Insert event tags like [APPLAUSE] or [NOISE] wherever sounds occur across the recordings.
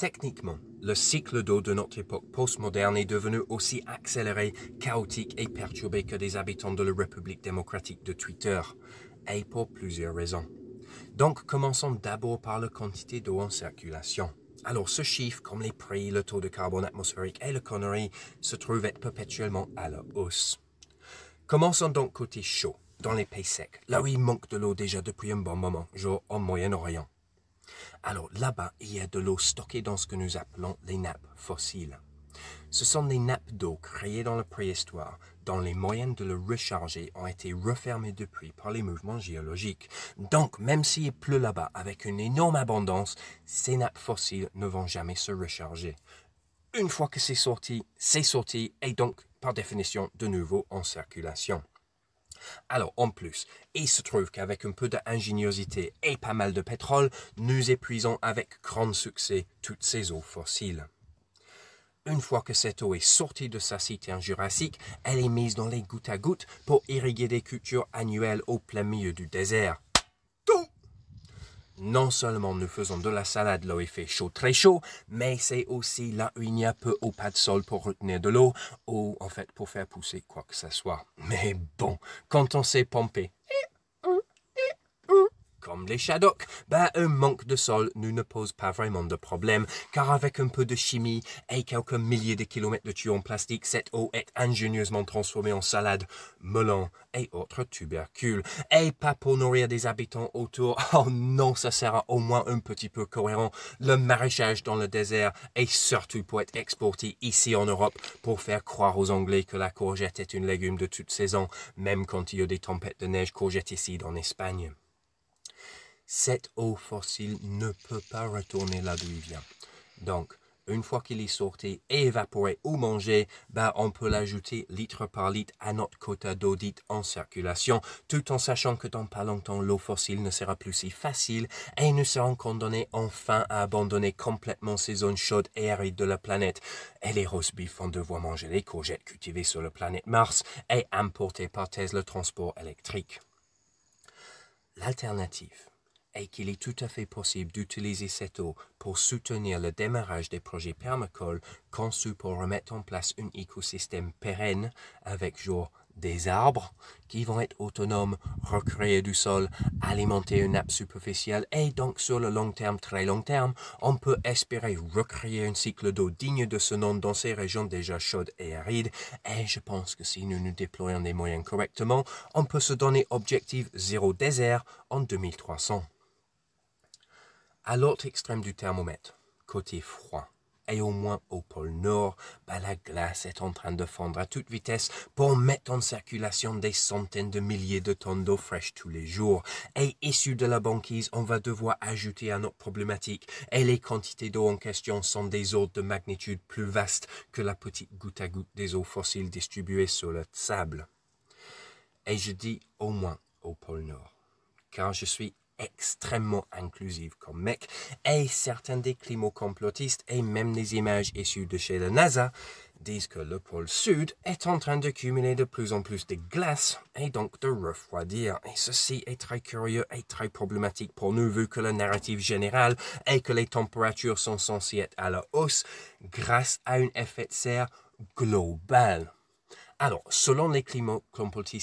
Techniquement, le cycle d'eau de notre époque postmoderne est devenu aussi accéléré, chaotique et perturbé que des habitants de la République démocratique de Twitter, et pour plusieurs raisons. Donc commençons d'abord par la quantité d'eau en circulation. Alors ce chiffre, comme les prix, le taux de carbone atmosphérique et le connerie, se trouve être perpétuellement à la hausse. Commençons donc côté chaud, dans les pays secs, là où il manque de l'eau déjà depuis un bon moment, genre en Moyen-Orient. Alors là-bas, il y a de l'eau stockée dans ce que nous appelons les nappes fossiles. Ce sont des nappes d'eau créées dans la préhistoire, dont les moyens de le recharger ont été refermés depuis par les mouvements géologiques. Donc, même s'il pleut là-bas avec une énorme abondance, ces nappes fossiles ne vont jamais se recharger. Une fois que c'est sorti, c'est sorti et donc, par définition, de nouveau en circulation. Alors, en plus, il se trouve qu'avec un peu d'ingéniosité et pas mal de pétrole, nous épuisons avec grand succès toutes ces eaux fossiles. Une fois que cette eau est sortie de sa cité en Jurassique, elle est mise dans les gouttes à gouttes pour irriguer des cultures annuelles au plein milieu du désert non seulement nous faisons de la salade, l'eau est fait chaud, très chaud, mais c'est aussi là où il n'y a peu ou pas de sol pour retenir de l'eau ou en fait pour faire pousser quoi que ce soit. Mais bon, quand on s'est pompé, les Shaddock, ben, un manque de sol nous ne pose pas vraiment de problème, car avec un peu de chimie et quelques milliers de kilomètres de tuyaux en plastique, cette eau est ingénieusement transformée en salade, melon et autres tubercules. Et pas pour nourrir des habitants autour, [LAUGHS] oh non, ça sera au moins un petit peu cohérent. Le maraîchage dans le désert et surtout pour être exporté ici en Europe pour faire croire aux Anglais que la courgette est une légume de toute saison, même quand il y a des tempêtes de neige courgette ici en Espagne cette eau fossile ne peut pas retourner là d'où il vient. Donc, une fois qu'il est sorti et évaporé ou mangé, ben on peut l'ajouter litre par litre à notre quota d'eau dite en circulation, tout en sachant que dans pas longtemps, l'eau fossile ne sera plus si facile et nous serons condamnés enfin à abandonner complètement ces zones chaudes et arides de la planète. Et les roast beef vont devoir manger les courgettes cultivées sur la planète Mars et importer par thèse le Transport électrique. L'alternative et qu'il est tout à fait possible d'utiliser cette eau pour soutenir le démarrage des projets permacoles conçus pour remettre en place un écosystème pérenne avec jour des arbres qui vont être autonomes, recréer du sol, alimenter une nappe superficielle et donc sur le long terme, très long terme, on peut espérer recréer un cycle d'eau digne de ce nom dans ces régions déjà chaudes et arides et je pense que si nous nous déployons les moyens correctement, on peut se donner objectif zéro désert en 2300. À l'autre extrême du thermomètre, côté froid, et au moins au pôle Nord, bah la glace est en train de fondre à toute vitesse pour mettre en circulation des centaines de milliers de tonnes d'eau fraîche tous les jours. Et issue de la banquise, on va devoir ajouter à notre problématique, et les quantités d'eau en question sont des ordres de magnitude plus vastes que la petite goutte à goutte des eaux fossiles distribuées sur le sable. Et je dis au moins au pôle Nord, car je suis extrêmement inclusive comme mec, et certains des climo-complotistes et même les images issues de chez la NASA disent que le pôle sud est en train de cumuler de plus en plus de glace et donc de refroidir. Et ceci est très curieux et très problématique pour nous vu que la narrative générale est que les températures sont censées être à la hausse grâce à un effet de serre global. Alors, selon les climo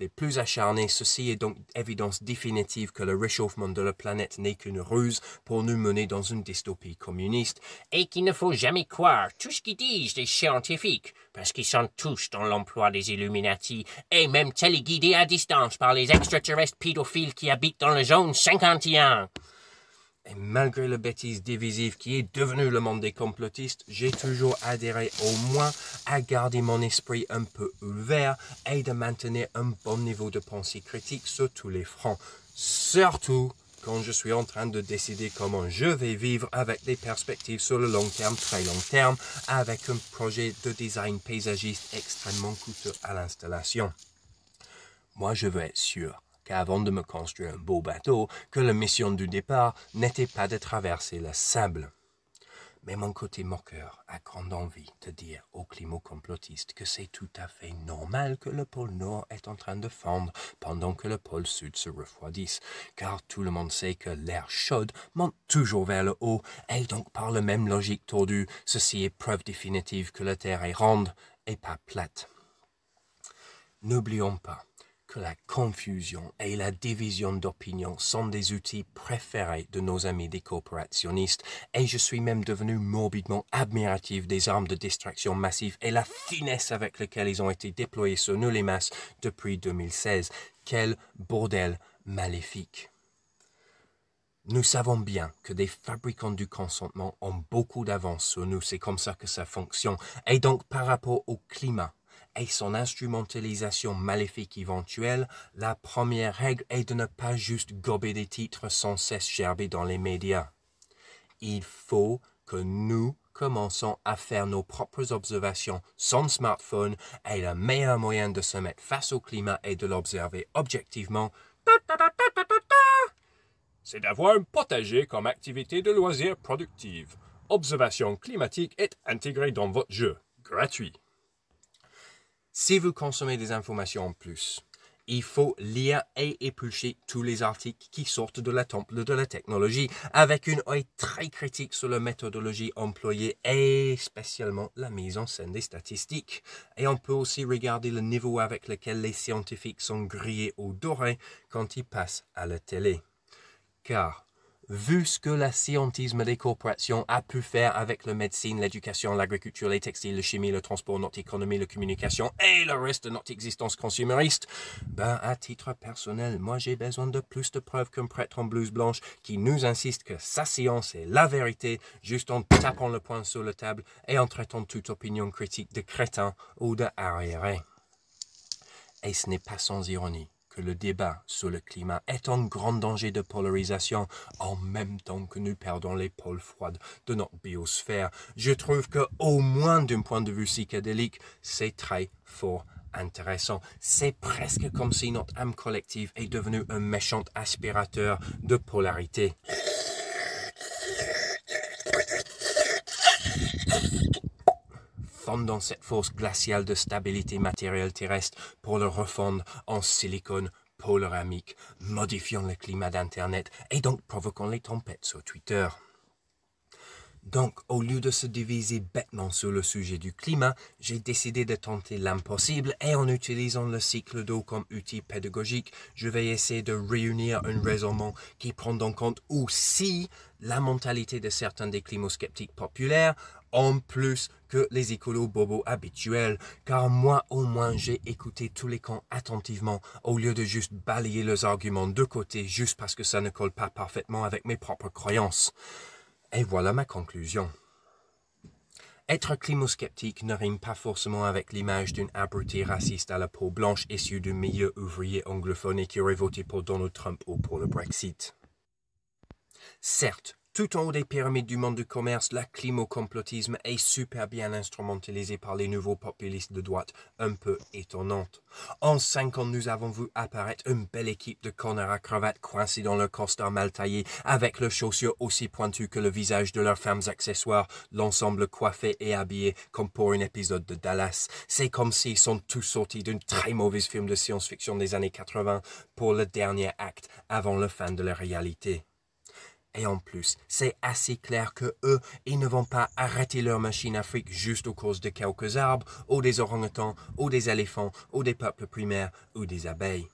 les plus acharnés, ceci est donc évidence définitive que le réchauffement de la planète n'est qu'une ruse pour nous mener dans une dystopie communiste et qu'il ne faut jamais croire tout ce qu'ils disent des scientifiques, parce qu'ils sont tous dans l'emploi des Illuminati et même téléguidés à distance par les extraterrestres pédophiles qui habitent dans la zone 51. Et malgré la bêtise divisive qui est devenue le monde des complotistes, j'ai toujours adhéré au moins à garder mon esprit un peu ouvert et de maintenir un bon niveau de pensée critique sur tous les fronts. Surtout quand je suis en train de décider comment je vais vivre avec des perspectives sur le long terme, très long terme, avec un projet de design paysagiste extrêmement coûteux à l'installation. Moi, je veux être sûr avant de me construire un beau bateau, que la mission du départ n'était pas de traverser la sable. Mais mon côté moqueur a grande envie de dire aux climocomplotistes complotistes que c'est tout à fait normal que le pôle Nord est en train de fondre pendant que le pôle Sud se refroidisse, car tout le monde sait que l'air chaud monte toujours vers le haut, et donc par la même logique tordue, ceci est preuve définitive que la Terre est ronde et pas plate. N'oublions pas que la confusion et la division d'opinion sont des outils préférés de nos amis des corporationnistes et je suis même devenu morbidement admiratif des armes de distraction massive et la finesse avec laquelle ils ont été déployés sur nous les masses depuis 2016. Quel bordel maléfique. Nous savons bien que des fabricants du consentement ont beaucoup d'avance sur nous, c'est comme ça que ça fonctionne. Et donc par rapport au climat et son instrumentalisation maléfique éventuelle, la première règle est de ne pas juste gober des titres sans cesse gerbés dans les médias. Il faut que nous commençons à faire nos propres observations sans smartphone et le meilleur moyen de se mettre face au climat et de l'observer objectivement, c'est d'avoir un potager comme activité de loisir productive. Observation climatique est intégrée dans votre jeu, gratuit. Si vous consommez des informations en plus, il faut lire et éplucher tous les articles qui sortent de la temple de la technologie avec une œil très critique sur la méthodologie employée et spécialement la mise en scène des statistiques. Et on peut aussi regarder le niveau avec lequel les scientifiques sont grillés ou dorés quand ils passent à la télé. Car vu ce que la scientisme des corporations a pu faire avec la médecine, l'éducation, l'agriculture, les textiles, la chimie, le transport, notre économie, la communication et le reste de notre existence consumériste, ben, à titre personnel, moi j'ai besoin de plus de preuves qu'un prêtre en blouse blanche qui nous insiste que sa science est la vérité juste en tapant le poing sur la table et en traitant toute opinion critique de crétin ou de arriéré. Et ce n'est pas sans ironie le débat sur le climat est en grand danger de polarisation en même temps que nous perdons les pôles froides de notre biosphère. Je trouve que, au moins d'un point de vue psychédélique, c'est très fort intéressant. C'est presque comme si notre âme collective est devenue un méchant aspirateur de polarité. fondant cette force glaciale de stabilité matérielle terrestre pour le refondre en silicone polaramique, modifiant le climat d'Internet et donc provoquant les tempêtes sur Twitter. Donc, au lieu de se diviser bêtement sur le sujet du climat, j'ai décidé de tenter l'impossible et en utilisant le cycle d'eau comme outil pédagogique, je vais essayer de réunir un raisonnement qui prend en compte aussi la mentalité de certains des climosceptiques populaires, en plus que les écolos bobos habituels, car moi au moins j'ai écouté tous les camps attentivement au lieu de juste balayer leurs arguments de côté juste parce que ça ne colle pas parfaitement avec mes propres croyances. Et voilà ma conclusion. Être climosceptique ne rime pas forcément avec l'image d'une abrutie raciste à la peau blanche issue du milieu ouvrier anglophone et qui aurait voté pour Donald Trump ou pour le Brexit. Certes, tout en haut des pyramides du monde du commerce, la climocomplotisme complotisme est super bien instrumentalisé par les nouveaux populistes de droite, un peu étonnante. En cinq ans, nous avons vu apparaître une belle équipe de connards à cravate coincés dans leur costard mal taillé, avec leurs chaussures aussi pointues que le visage de leurs femmes accessoires, l'ensemble coiffé et habillé comme pour un épisode de Dallas. C'est comme s'ils sont tous sortis d'une très mauvaise film de science-fiction des années 80 pour le dernier acte avant la fin de la réalité. Et en plus, c'est assez clair que eux, ils ne vont pas arrêter leur machine afrique juste au cause de quelques arbres, ou des orang-outans, ou des éléphants, ou des peuples primaires, ou des abeilles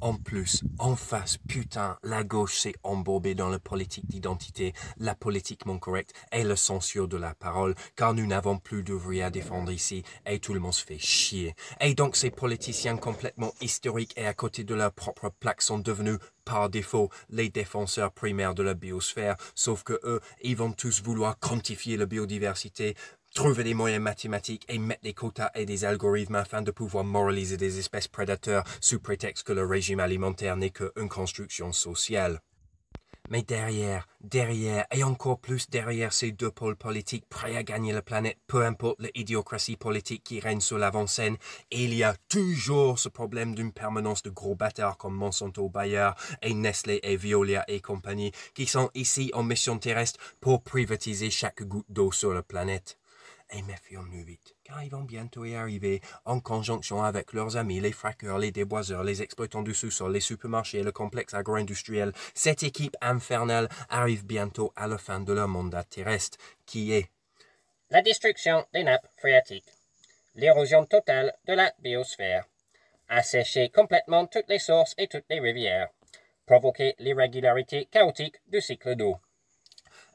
en plus, en face, putain, la gauche s'est embourbée dans la politique d'identité, la politiquement correcte et le censure de la parole, car nous n'avons plus d'ouvriers à défendre ici, et tout le monde se fait chier. Et donc ces politiciens complètement historiques et à côté de leur propre plaque sont devenus par défaut les défenseurs primaires de la biosphère, sauf que eux, ils vont tous vouloir quantifier la biodiversité, trouver des moyens mathématiques et mettre des quotas et des algorithmes afin de pouvoir moraliser des espèces prédateurs sous prétexte que le régime alimentaire n'est qu'une construction sociale. Mais derrière, derrière, et encore plus derrière ces deux pôles politiques prêts à gagner la planète, peu importe l'idiocratie politique qui règne sur l'avant-scène, il y a toujours ce problème d'une permanence de gros bâtards comme Monsanto Bayer et Nestlé et Violia et compagnie qui sont ici en mission terrestre pour privatiser chaque goutte d'eau sur la planète. Eh, méfions-nous vite, car ils vont bientôt y arriver, en conjonction avec leurs amis, les fraqueurs, les déboiseurs, les exploitants du sous-sol, les supermarchés, le complexe agro-industriel. Cette équipe infernale arrive bientôt à la fin de leur mandat terrestre, qui est la destruction des nappes phréatiques, l'érosion totale de la biosphère, assécher complètement toutes les sources et toutes les rivières, provoquer l'irrégularité chaotique du cycle d'eau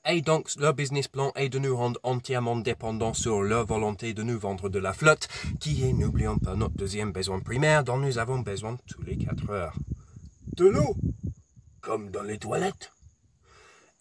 et donc leur business plan est de nous rendre entièrement dépendants sur leur volonté de nous vendre de la flotte, qui est, n'oublions pas, notre deuxième besoin primaire dont nous avons besoin tous les 4 heures. De l'eau Comme dans les toilettes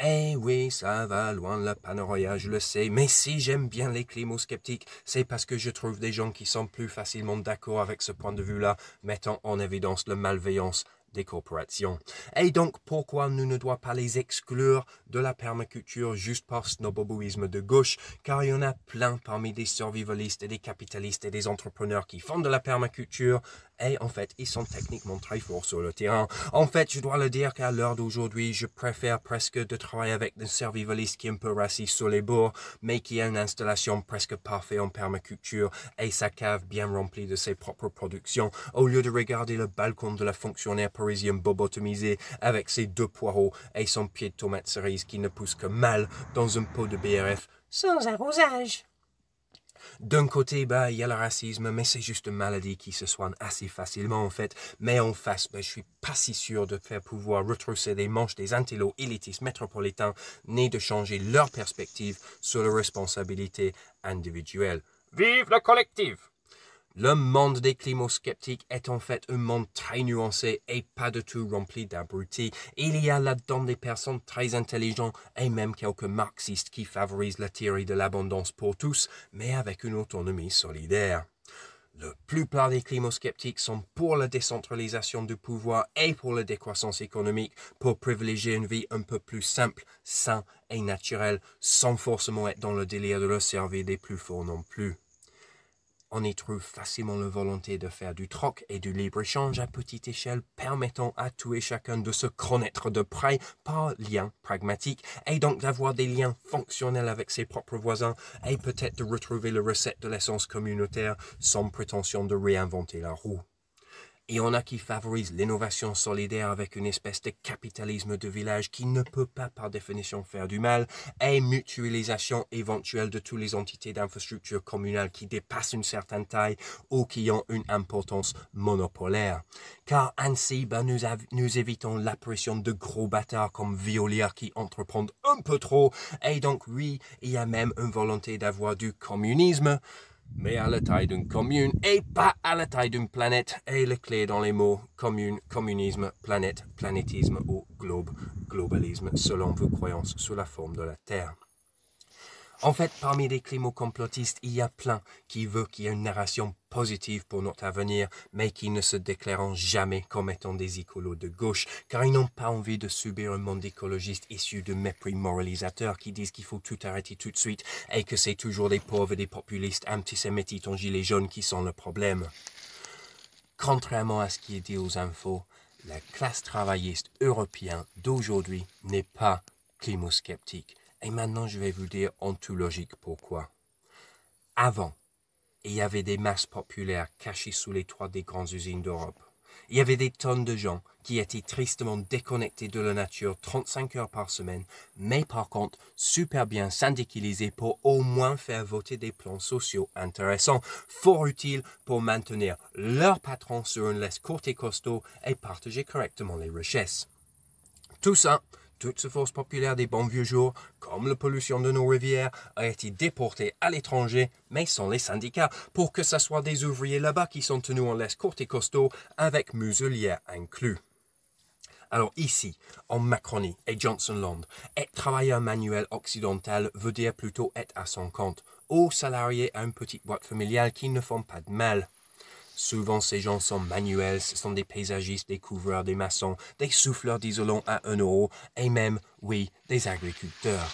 eh oui, ça va loin la panorama, je le sais, mais si j'aime bien les climos sceptiques c'est parce que je trouve des gens qui sont plus facilement d'accord avec ce point de vue-là, mettant en évidence la malveillance des corporations. Et donc, pourquoi nous ne doit pas les exclure de la permaculture juste par snobobouisme de gauche, car il y en a plein parmi des survivalistes et des capitalistes et des entrepreneurs qui font de la permaculture et en fait, ils sont techniquement très forts sur le terrain. En fait, je dois le dire qu'à l'heure d'aujourd'hui, je préfère presque de travailler avec un survivaliste qui est un peu raciste sur les bords, mais qui a une installation presque parfaite en permaculture et sa cave bien remplie de ses propres productions, au lieu de regarder le balcon de la fonctionnaire parisienne bobotomisée avec ses deux poireaux et son pied de tomate cerise qui ne pousse que mal dans un pot de BRF sans arrosage. D'un côté, bah, il y a le racisme, mais c'est juste une maladie qui se soigne assez facilement en fait. Mais en face, bah, je suis pas si sûr de faire pouvoir retrousser les manches des antélos élitistes métropolitains, ni de changer leur perspective sur la responsabilité individuelle. Vive le collectif le monde des climosceptiques est en fait un monde très nuancé et pas du tout rempli d'abrutis. Il y a là-dedans des personnes très intelligentes et même quelques marxistes qui favorisent la théorie de l'abondance pour tous, mais avec une autonomie solidaire. La plupart des climosceptiques sont pour la décentralisation du pouvoir et pour la décroissance économique pour privilégier une vie un peu plus simple, sain et naturelle, sans forcément être dans le délire de le servir des plus forts non plus on y trouve facilement la volonté de faire du troc et du libre-échange à petite échelle, permettant à tout et chacun de se connaître de près par lien pragmatique, et donc d'avoir des liens fonctionnels avec ses propres voisins, et peut-être de retrouver le recette de l'essence communautaire sans prétention de réinventer la roue. Il y en a qui favorise l'innovation solidaire avec une espèce de capitalisme de village qui ne peut pas par définition faire du mal et mutualisation éventuelle de toutes les entités d'infrastructure communale qui dépassent une certaine taille ou qui ont une importance monopolaire. Car ainsi, ben, nous, nous évitons l'apparition de gros bâtards comme Violière qui entreprennent un peu trop et donc oui, il y a même une volonté d'avoir du communisme mais à la taille d'une commune et pas à la taille d'une planète. Et le clé dans les mots commune, communisme, planète, planétisme ou globe, globalisme, selon vos croyances sous la forme de la Terre. En fait, parmi les climo-complotistes, il y a plein qui veut qu'il y ait une narration positive pour notre avenir, mais qui ne se déclarent jamais comme étant des écolos de gauche, car ils n'ont pas envie de subir un monde écologiste issu de mépris moralisateurs qui disent qu'il faut tout arrêter tout de suite et que c'est toujours des pauvres, et des populistes antisémites en gilets jaunes qui sont le problème. Contrairement à ce qui est dit aux infos, la classe travailliste européenne d'aujourd'hui n'est pas climosceptique. Et maintenant, je vais vous dire en tout logique pourquoi. Avant, il y avait des masses populaires cachées sous les toits des grandes usines d'Europe. Il y avait des tonnes de gens qui étaient tristement déconnectés de la nature 35 heures par semaine, mais par contre super bien syndicalisés pour au moins faire voter des plans sociaux intéressants, fort utiles pour maintenir leurs patron sur une laisse courte et costaud et partager correctement les richesses. Tout ça toute cette force populaire des bons vieux jours, comme la pollution de nos rivières, a été déportée à l'étranger, mais sans les syndicats, pour que ce soit des ouvriers là-bas qui sont tenus en laisse courte et costaud, avec muselière inclus. Alors ici, en Macronie et Johnsonland, être travailleur manuel occidental veut dire plutôt être à son compte, ou salarié à une petite boîte familiale qui ne font pas de mal. Souvent, ces gens sont manuels, ce sont des paysagistes, des couvreurs, des maçons, des souffleurs d'isolant à un euro, et même, oui, des agriculteurs.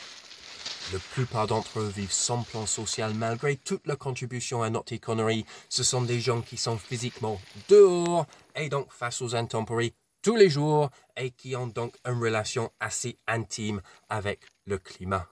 La plupart d'entre eux vivent sans plan social malgré toute leur contribution à notre économie. Ce sont des gens qui sont physiquement dehors et donc face aux intempéries tous les jours et qui ont donc une relation assez intime avec le climat.